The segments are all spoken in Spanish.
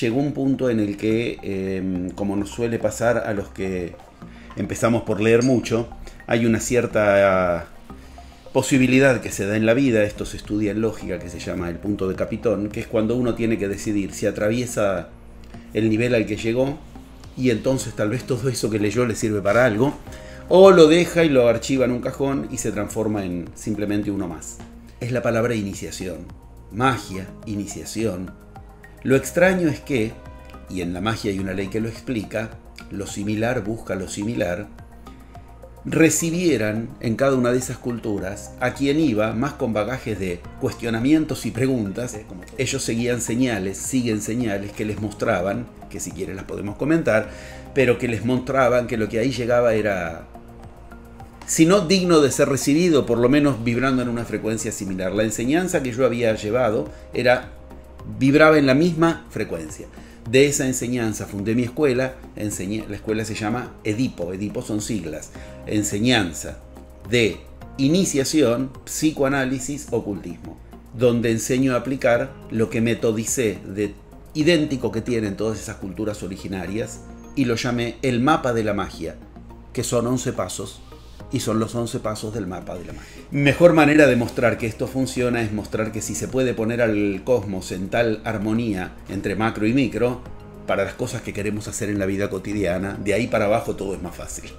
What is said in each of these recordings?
llegó un punto en el que, em, como nos suele pasar a los que empezamos por leer mucho, hay una cierta ah, posibilidad que se da en la vida, esto se estudia en lógica, que se llama el punto de capitón, que es cuando uno tiene que decidir si atraviesa el nivel al que llegó y entonces tal vez todo eso que leyó le sirve para algo, o lo deja y lo archiva en un cajón y se transforma en simplemente uno más. Es la palabra iniciación, magia, iniciación, lo extraño es que, y en la magia hay una ley que lo explica, lo similar busca lo similar, recibieran en cada una de esas culturas a quien iba más con bagajes de cuestionamientos y preguntas. Ellos seguían señales, siguen señales que les mostraban, que si quieren las podemos comentar, pero que les mostraban que lo que ahí llegaba era, si no digno de ser recibido, por lo menos vibrando en una frecuencia similar. La enseñanza que yo había llevado era vibraba en la misma frecuencia. De esa enseñanza fundé mi escuela, enseñé, la escuela se llama Edipo, Edipo son siglas, enseñanza de iniciación, psicoanálisis, ocultismo, donde enseño a aplicar lo que metodicé de idéntico que tienen todas esas culturas originarias y lo llamé el mapa de la magia, que son 11 pasos y son los 11 pasos del mapa de la magia. Mejor manera de mostrar que esto funciona es mostrar que si se puede poner al cosmos en tal armonía entre macro y micro, para las cosas que queremos hacer en la vida cotidiana, de ahí para abajo todo es más fácil.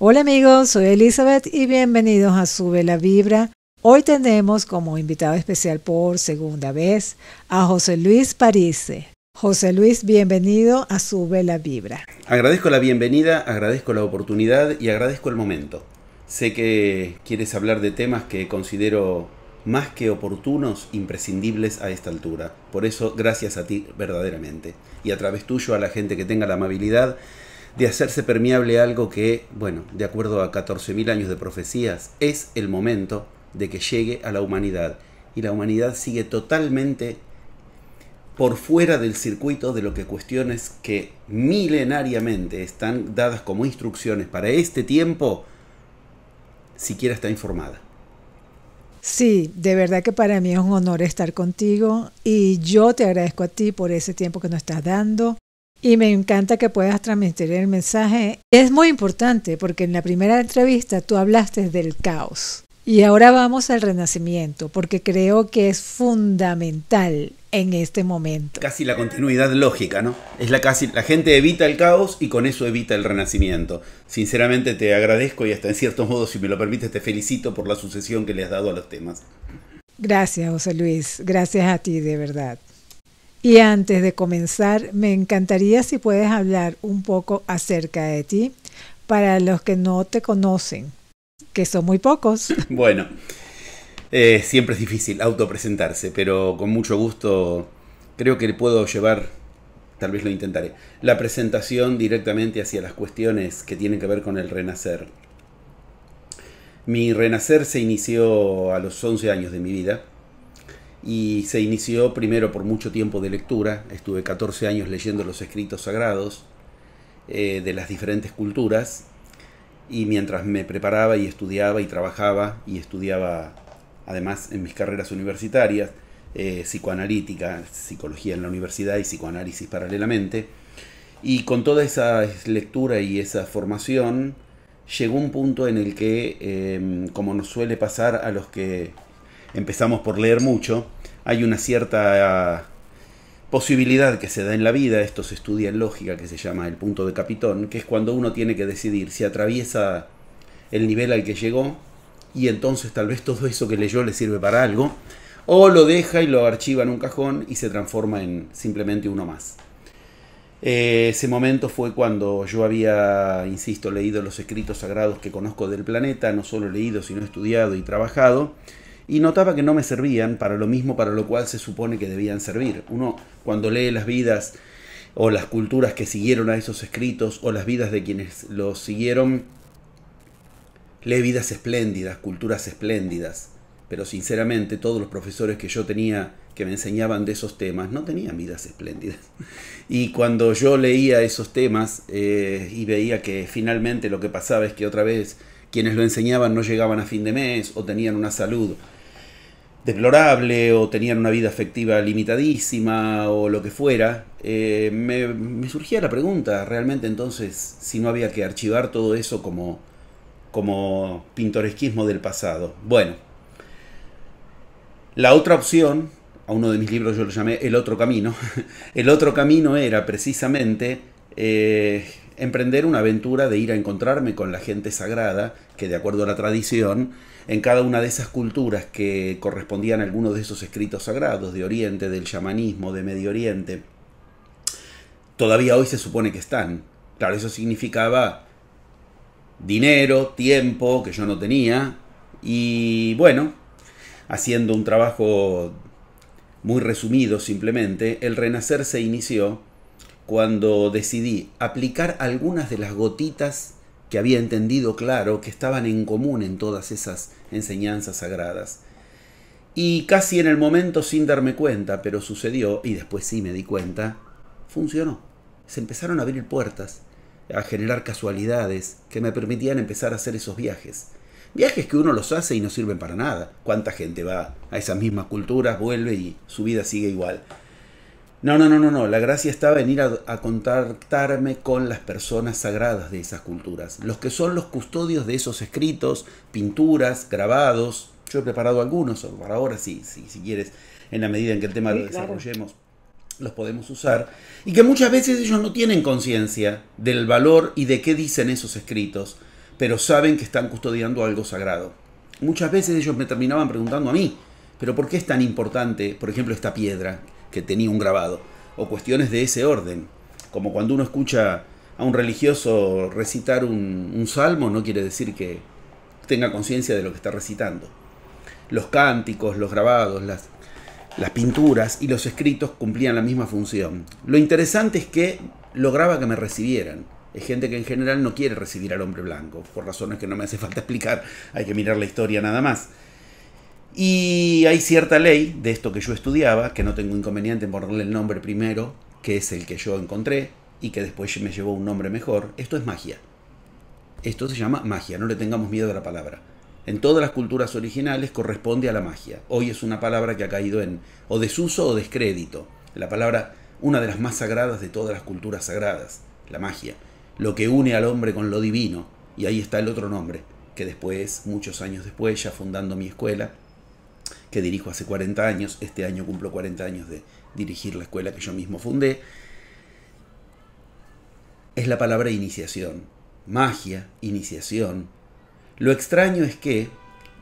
Hola amigos, soy Elizabeth y bienvenidos a Sube la Vibra. Hoy tenemos como invitado especial por segunda vez a José Luis Parise. José Luis, bienvenido a Sube la Vibra. Agradezco la bienvenida, agradezco la oportunidad y agradezco el momento. Sé que quieres hablar de temas que considero más que oportunos, imprescindibles a esta altura. Por eso, gracias a ti verdaderamente. Y a través tuyo a la gente que tenga la amabilidad de hacerse permeable algo que, bueno, de acuerdo a 14.000 años de profecías, es el momento de que llegue a la humanidad. Y la humanidad sigue totalmente por fuera del circuito de lo que cuestiones que milenariamente están dadas como instrucciones para este tiempo, siquiera está informada. Sí, de verdad que para mí es un honor estar contigo y yo te agradezco a ti por ese tiempo que nos estás dando, y me encanta que puedas transmitir el mensaje. Es muy importante porque en la primera entrevista tú hablaste del caos. Y ahora vamos al renacimiento, porque creo que es fundamental en este momento. Casi la continuidad lógica, ¿no? Es la casi la gente evita el caos y con eso evita el renacimiento. Sinceramente te agradezco y hasta en cierto modo, si me lo permites, te felicito por la sucesión que le has dado a los temas. Gracias, José Luis. Gracias a ti, de verdad. Y antes de comenzar, me encantaría si puedes hablar un poco acerca de ti para los que no te conocen, que son muy pocos. Bueno, eh, siempre es difícil autopresentarse, pero con mucho gusto creo que puedo llevar, tal vez lo intentaré, la presentación directamente hacia las cuestiones que tienen que ver con el renacer. Mi renacer se inició a los 11 años de mi vida y se inició primero por mucho tiempo de lectura, estuve 14 años leyendo los escritos sagrados eh, de las diferentes culturas y mientras me preparaba y estudiaba y trabajaba y estudiaba además en mis carreras universitarias, eh, psicoanalítica, psicología en la universidad y psicoanálisis paralelamente, y con toda esa lectura y esa formación, llegó un punto en el que, eh, como nos suele pasar a los que empezamos por leer mucho, hay una cierta ah, posibilidad que se da en la vida, esto se estudia en lógica, que se llama el punto de Capitón, que es cuando uno tiene que decidir si atraviesa el nivel al que llegó y entonces tal vez todo eso que leyó le sirve para algo, o lo deja y lo archiva en un cajón y se transforma en simplemente uno más. Eh, ese momento fue cuando yo había, insisto, leído los escritos sagrados que conozco del planeta, no solo leído, sino estudiado y trabajado, y notaba que no me servían para lo mismo para lo cual se supone que debían servir. Uno cuando lee las vidas o las culturas que siguieron a esos escritos o las vidas de quienes los siguieron, lee vidas espléndidas, culturas espléndidas. Pero sinceramente todos los profesores que yo tenía que me enseñaban de esos temas no tenían vidas espléndidas. Y cuando yo leía esos temas eh, y veía que finalmente lo que pasaba es que otra vez quienes lo enseñaban no llegaban a fin de mes o tenían una salud deplorable o tenían una vida afectiva limitadísima o lo que fuera, eh, me, surgía la pregunta realmente entonces si no había que archivar todo eso como, como pintoresquismo del pasado. Bueno, la otra opción, a uno de mis libros yo lo llamé El otro camino, el otro camino era precisamente eh, emprender una aventura de ir a encontrarme con la gente sagrada, que de acuerdo a la tradición, en cada una de esas culturas que correspondían a algunos de esos escritos sagrados, de Oriente, del chamanismo, de Medio Oriente, todavía hoy se supone que están. Claro, eso significaba dinero, tiempo que yo no tenía, y bueno, haciendo un trabajo muy resumido simplemente, el renacer se inició cuando decidí aplicar algunas de las gotitas que había entendido claro que estaban en común en todas esas enseñanzas sagradas. Y casi en el momento sin darme cuenta, pero sucedió, y después sí me di cuenta, funcionó. Se empezaron a abrir puertas, a generar casualidades que me permitían empezar a hacer esos viajes. Viajes que uno los hace y no sirven para nada. ¿Cuánta gente va a esas mismas culturas, vuelve y su vida sigue igual? No, no, no, no, no. La gracia estaba en ir a, contactarme con las personas sagradas de esas culturas, los que son los custodios de esos escritos, pinturas, grabados. Yo he preparado algunos, para ahora sí, sí si quieres, en la medida en que el tema lo desarrollemos, los podemos usar. Y que muchas veces ellos no tienen conciencia del valor y de qué dicen esos escritos, pero saben que están custodiando algo sagrado. Muchas veces ellos me terminaban preguntando a mí, pero ¿por qué es tan importante, por ejemplo, esta piedra? que tenía un grabado, o cuestiones de ese orden, como cuando uno escucha a un religioso recitar un, salmo, no quiere decir que tenga conciencia de lo que está recitando. Los cánticos, los grabados, las, las pinturas y los escritos cumplían la misma función. Lo interesante es que lograba que me recibieran. Es gente que en general no quiere recibir al hombre blanco, por razones que no me hace falta explicar, hay que mirar la historia nada más. Y hay cierta ley de esto que yo estudiaba, que no tengo inconveniente en ponerle el nombre primero, que es el que yo encontré y que después me llevó un nombre mejor. Esto es magia. Esto se llama magia, no le tengamos miedo a la palabra. En todas las culturas originales corresponde a la magia. Hoy es una palabra que ha caído en o desuso o descrédito. La palabra, una de las más sagradas de todas las culturas sagradas, la magia. Lo que une al hombre con lo divino. Y ahí está el otro nombre, que después, muchos años después, ya fundando mi escuela, que dirijo hace 40 años. Este año cumplo 40 años de dirigir la escuela que yo mismo fundé. Es la palabra iniciación. Magia, iniciación. Lo extraño es que,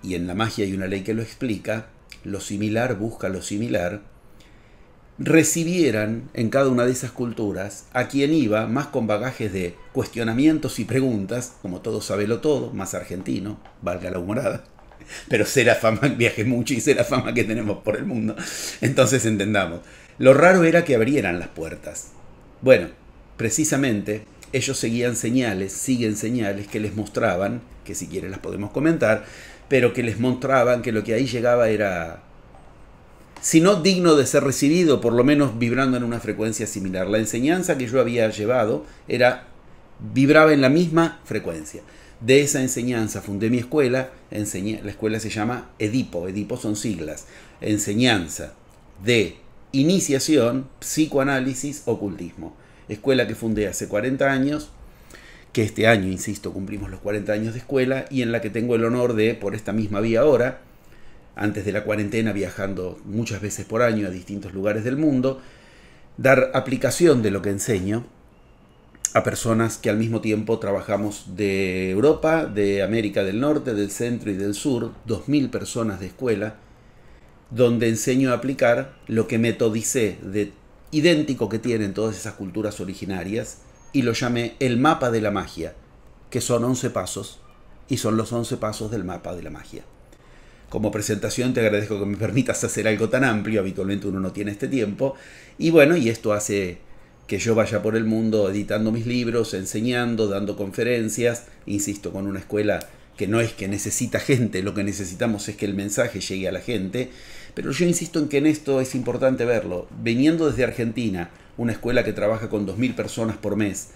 y en la magia hay una ley que lo explica, lo similar busca lo similar, recibieran en cada una de esas culturas a quien iba más con bagajes de cuestionamientos y preguntas, como todo sabe lo todo, más argentino, valga la humorada, pero será fama, viaje mucho y será fama que tenemos por el mundo. Entonces entendamos. Lo raro era que abrieran las puertas. Bueno, precisamente ellos seguían señales, siguen señales que les mostraban, que si quieren las podemos comentar, pero que les mostraban que lo que ahí llegaba era, si no digno de ser recibido, por lo menos vibrando en una frecuencia similar. La enseñanza que yo había llevado era vibraba en la misma frecuencia. De esa enseñanza fundé mi escuela, enseñé, la escuela se llama Edipo, Edipo son siglas, enseñanza de iniciación, psicoanálisis, ocultismo. Escuela que fundé hace 40 años, que este año, insisto, cumplimos los 40 años de escuela y en la que tengo el honor de, por esta misma vía ahora, antes de la cuarentena viajando muchas veces por año a distintos lugares del mundo, dar aplicación de lo que enseño a personas que al mismo tiempo trabajamos de Europa, de América del Norte, del Centro y del Sur, 2.000 personas de escuela, donde enseño a aplicar lo que metodicé de idéntico que tienen todas esas culturas originarias y lo llamé el mapa de la magia, que son 11 pasos y son los 11 pasos del mapa de la magia. Como presentación te agradezco que me permitas hacer algo tan amplio, habitualmente uno no tiene este tiempo, y bueno, y esto hace que yo vaya por el mundo editando mis libros, enseñando, dando conferencias, insisto, con una escuela que no es que necesita gente, lo que necesitamos es que el mensaje llegue a la gente, pero yo insisto en que en esto es importante verlo. Viniendo desde Argentina, una escuela que trabaja con 2.000 personas por mes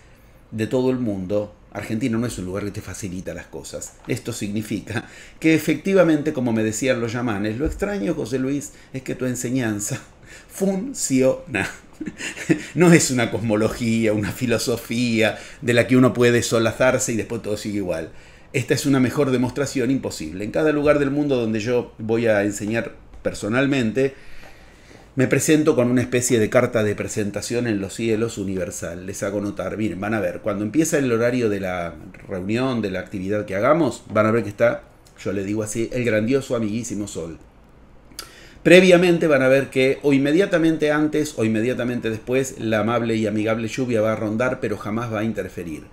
de todo el mundo, Argentina no es un lugar que te facilita las cosas. Esto significa que efectivamente, como me decían los llamanes, lo extraño, José Luis, es que tu enseñanza Funciona. No es una cosmología, una filosofía de la que uno puede solazarse y después todo sigue igual. Esta es una mejor demostración imposible. En cada lugar del mundo donde yo voy a enseñar personalmente, me presento con una especie de carta de presentación en los cielos universal. Les hago notar, miren, van a ver, cuando empieza el horario de la reunión, de la actividad que hagamos, van a ver que está, yo le digo así, el grandioso amiguísimo sol. Previamente van a ver que o inmediatamente antes o inmediatamente después la amable y amigable lluvia va a rondar pero jamás va a interferir.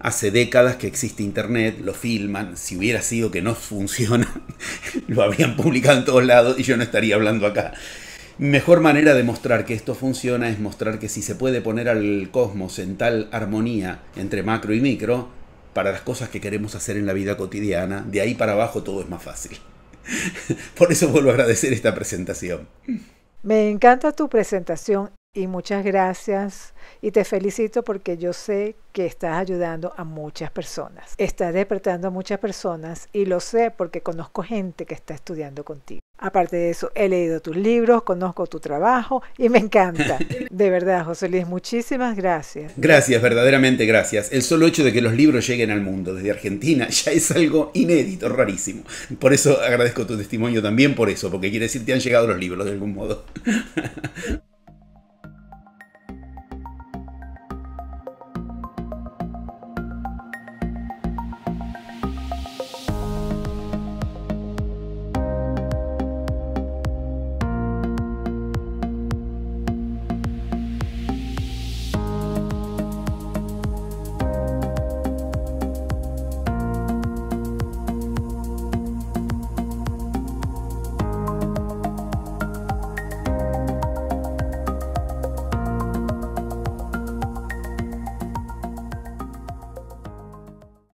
Hace décadas que existe Internet, lo filman, si hubiera sido que no funciona, lo habrían publicado en todos lados y yo no estaría hablando acá. Mejor manera de mostrar que esto funciona es mostrar que si se puede poner al cosmos en tal armonía entre macro y micro, para las cosas que queremos hacer en la vida cotidiana, de ahí para abajo todo es más fácil. Por eso vuelvo a agradecer esta presentación. Me encanta tu presentación y muchas gracias y te felicito porque yo sé que estás ayudando a muchas personas. Estás despertando a muchas personas y lo sé porque conozco gente que está estudiando contigo. Aparte de eso, he leído tus libros, conozco tu trabajo y me encanta. De verdad, José Luis, muchísimas gracias. Gracias, verdaderamente gracias. El solo hecho de que los libros lleguen al mundo desde Argentina ya es algo inédito, rarísimo. Por eso agradezco tu testimonio también por eso, porque quiere decir que han llegado los libros de algún modo.